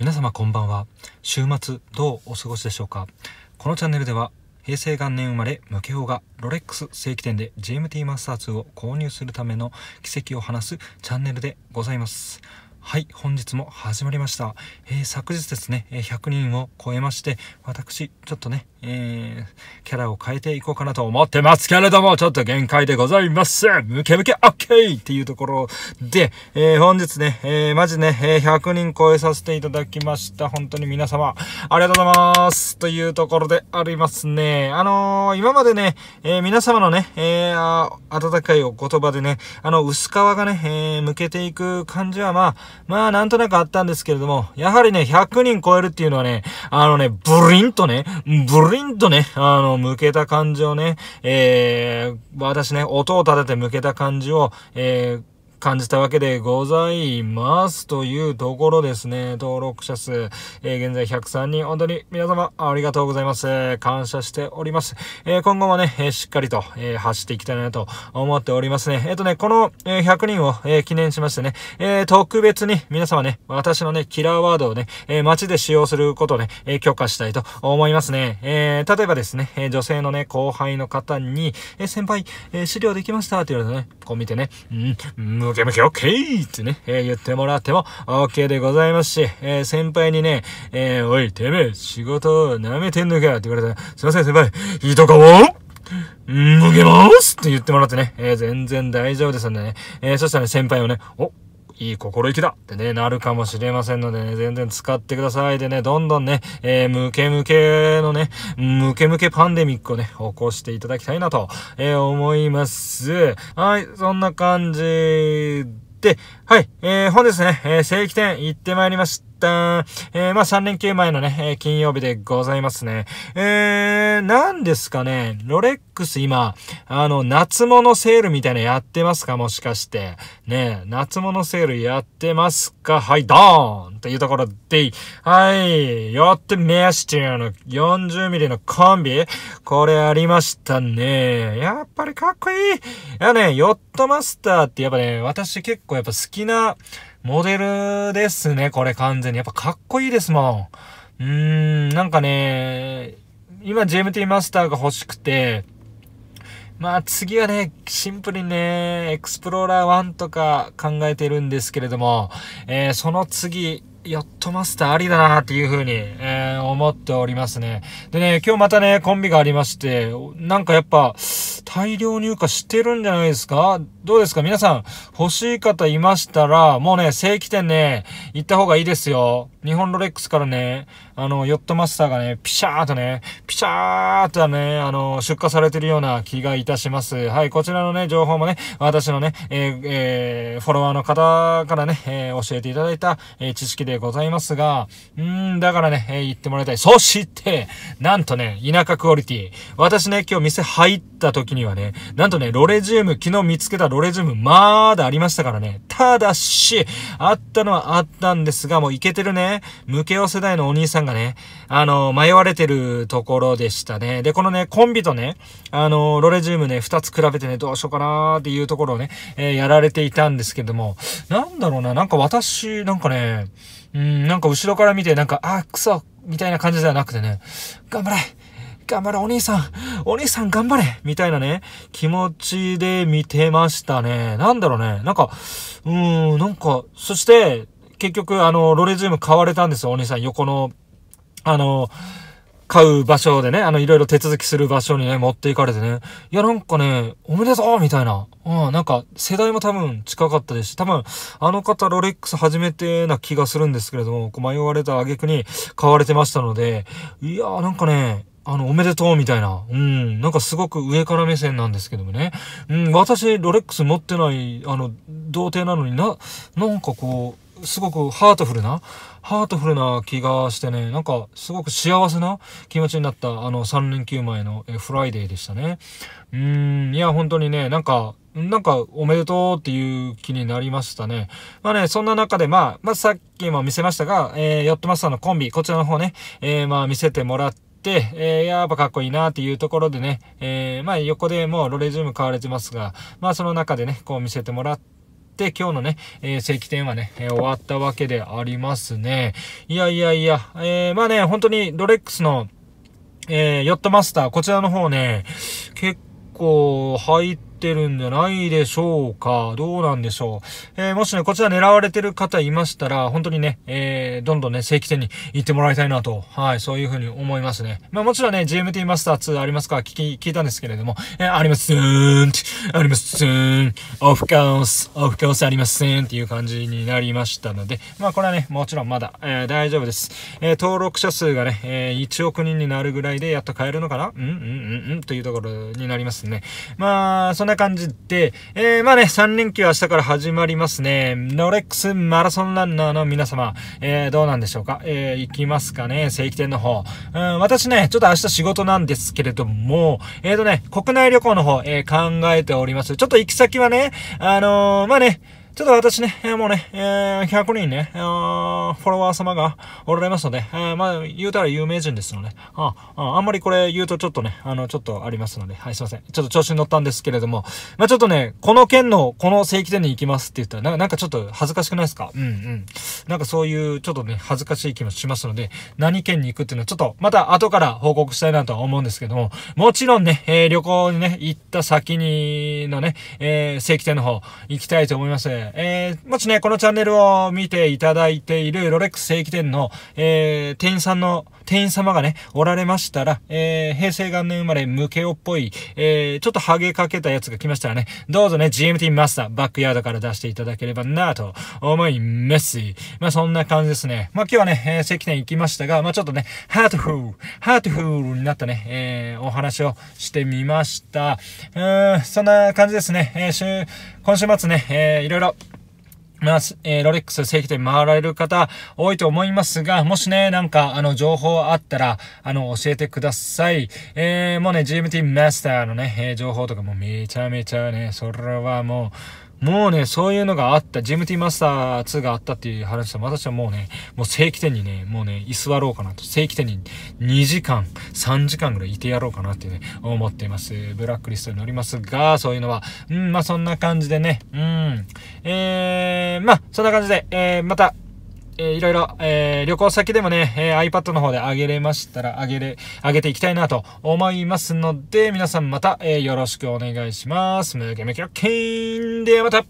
皆様こんばんは週末どうお過ごしでしょうかこのチャンネルでは平成元年生まれ無形がロレックス正規店で GMT マスター2を購入するための奇跡を話すチャンネルでございますはい、本日も始まりました。えー、昨日ですね、100人を超えまして、私、ちょっとね、えー、キャラを変えていこうかなと思ってますけれども、ちょっと限界でございます。ムケムケ OK! っていうところで、えー、本日ね、えー、マジね、え100人超えさせていただきました。本当に皆様、ありがとうございます。というところでありますね。あの今までね、え皆様のね、えー、温かいお言葉でね、あの、薄皮がね、えー、向けていく感じはまあ、まあ、なんとなくあったんですけれども、やはりね、100人超えるっていうのはね、あのね、ブリンとね、ブリンリンとね、あの、向けた感じをね、えー、私ね、音を立てて向けた感じを、えー感じたわけでございますというところですね。登録者数、えー、現在103人、本当に皆様ありがとうございます。感謝しております。えー、今後もね、えしっかりと、え走っていきたいなと思っておりますね。えっ、とね、この、え100人を、え記念しましてね、え特別に皆様ね、私のね、キラーワードをね、え街で使用することをね、え許可したいと思いますね。え例えばですね、え女性のね、後輩の方に、え先輩、え資料できましたって言われてね、こう見てね、うん、向け向け OK! ってね、えー、言ってもらっても OK でございますし、えー、先輩にね、えー、おい、てめえ、仕事舐めてんのかって言われたら、すいません先輩、いいとかをん、向けますって言ってもらってね、えー、全然大丈夫ですんでね、えー、そしたら、ね、先輩をね、お、いい心意気だってね、なるかもしれませんのでね、全然使ってください。でね、どんどんね、えー、ムケムケのね、ムケムケパンデミックをね、起こしていただきたいなと、えー、思います。はい、そんな感じで、はい、えー、本日ね、えー、正規店行ってまいりました。たえー、まあ、3連休前のね、え金曜日でございますね。えー、なんですかね、ロレックス今、あの、夏物セールみたいなやってますかもしかして。ね夏物セールやってますかはい、ドーンというところで、はい、やってましたよ。の40ミリのコンビこれありましたね。やっぱりかっこいい。いやね、ヨットマスターってやっぱね、私結構やっぱ好きな、モデルですね、これ完全に。やっぱかっこいいですもん。うーん、なんかね、今 JMT マスターが欲しくて、まあ次はね、シンプルにね、エクスプローラー1とか考えてるんですけれども、えー、その次、やっとマスターありだなっていうふうに、えー、思っておりますね。でね、今日またね、コンビがありまして、なんかやっぱ、大量入荷してるんじゃないですかどうですか皆さん、欲しい方いましたら、もうね、正規店ね、行った方がいいですよ。日本ロレックスからね、あの、ヨットマスターがね、ピシャーとね、ピシャーとね、あの、出荷されてるような気がいたします。はい、こちらのね、情報もね、私のね、えー、えー、フォロワーの方からね、えー、教えていただいた、えー、知識でございますが、うん、だからね、えー、言ってもらいたい。そして、なんとね、田舎クオリティ。私ね、今日店入った時にはね、なんとね、ロレジウム、昨日見つけたロレジウム、まだありましたからね。ただし、あったのはあったんですが、もういけてるね、無形世代のお兄さんんがね、あの、迷われてるところでしたね。で、このね、コンビとね、あの、ロレジウムね、2つ比べてね、どうしようかなーっていうところをね、えー、やられていたんですけども、なんだろうな、なんか私、なんかね、うん、なんか後ろから見て、なんか、あ、くそみたいな感じではなくてね、頑張れ頑張れお兄さんお兄さん頑張れみたいなね、気持ちで見てましたね。なんだろうね。なんか、うーん、なんか、そして、結局、あの、ロレジウム買われたんですよ、お兄さん。横のあの、買う場所でね、あの、いろいろ手続きする場所にね、持っていかれてね、いや、なんかね、おめでとうみたいな。うん、なんか、世代も多分近かったですし、多分、あの方、ロレックス初めてな気がするんですけれども、こう迷われた挙句に買われてましたので、いやー、なんかね、あの、おめでとうみたいな。うん。なんかすごく上から目線なんですけどもね。うん、私、ロレックス持ってない、あの、童貞なのにな、なんかこう、すごくハートフルな、ハートフルな気がしてね、なんかすごく幸せな気持ちになったあの3連休前のフライデーでしたね。うーん、いや本当にね、なんか、なんかおめでとうっていう気になりましたね。まあね、そんな中でまあ、まあさっきも見せましたが、えー、ヨットマスターのコンビ、こちらの方ね、えー、まあ見せてもらって、えー、やっぱかっこいいなっていうところでね、えー、まあ横でもうロレジウム買われてますが、まあその中でね、こう見せてもらって、、今日のね、えー、席店はね、えー、終わったわけでありますね。いやいやいや、えー、まあね、本当にロレックスの、えー、ヨットマスター、こちらの方ね、結構入って、ってるんじゃないでしょうか。どうなんでしょう。えー、もしね、こちら狙われてる方いましたら、本当にね、えー、どんどんね、正規店に行ってもらいたいなと、はい、そういうふうに思いますね。まあもちろんね、GMT マスター2ありますか聞き、聞いたんですけれども、えー、ありませんありませんオフカウスオフカウスありませんっていう感じになりましたので、まあこれはね、もちろんまだ、えー、大丈夫です。えー、登録者数がね、えー、1億人になるぐらいでやっと買えるのかなうんうんうんうんというところになりますね。まあ、そんなな感じで、えー、まあね、3連休明日から始まりますね。ロレックスマラソンランナーの皆様、えー、どうなんでしょうかえー、行きますかね正規店の方。うん、私ね、ちょっと明日仕事なんですけれども、えー、とね、国内旅行の方、え考えております。ちょっと行き先はね、あのまあね、ちょっと私ね、えもうね、え100人ね、フォロワー様がおられますので、えまあ、言うたら有名人ですので、あああんまりこれ言うとちょっとね、あの、ちょっとありますので、はい、すいません。ちょっと調子に乗ったんですけれども、まあ、ちょっとね、この県の、この正規店に行きますって言ったら、ななんかちょっと恥ずかしくないですかうんうん。なんかそういう、ちょっとね、恥ずかしい気もしますので、何県に行くっていうのは、ちょっと、また後から報告したいなとは思うんですけども、もちろんね、えー、旅行にね、行った先にのね、えー、正規店の方、行きたいと思います。えー、もしね、このチャンネルを見ていただいているロレックス正規店の、えー、店員さんの、店員様がね、おられましたら、えー、平成元年生まれ、ムケオっぽい、えー、ちょっとハゲかけたやつが来ましたらね、どうぞね、GMT マスター、バックヤードから出していただければなと思います。まあ、そんな感じですね。まあ、今日はね、えー、正規店行きましたが、まあ、ちょっとね、ハートフル、ハートフルになったね、えー、お話をしてみました。うーん、そんな感じですね。えー、週、今週末ね、えー、いろいろまあ、えー、ロレックス正規店回られる方多いと思いますが、もしね、なんか、あの、情報あったら、あの、教えてください。えー、もうね、GMT マスターのね、えー、情報とかもめちゃめちゃね、それはもう、もうね、そういうのがあった、ジムティマスター2があったっていう話は、私はもうね、もう正規店にね、もうね、居座ろうかなと、正規店に2時間、3時間ぐらいいてやろうかなってね、思っています。ブラックリストに載りますが、そういうのは、うん、まあそんな感じでね、うん、えー、まあそんな感じで、えー、また、えー、いろいろ、えー、旅行先でもね、えー、iPad の方で上げれましたら、上げれ、上げていきたいなと思いますので、皆さんまた、えー、よろしくお願いします。ムケムキロッキンではまた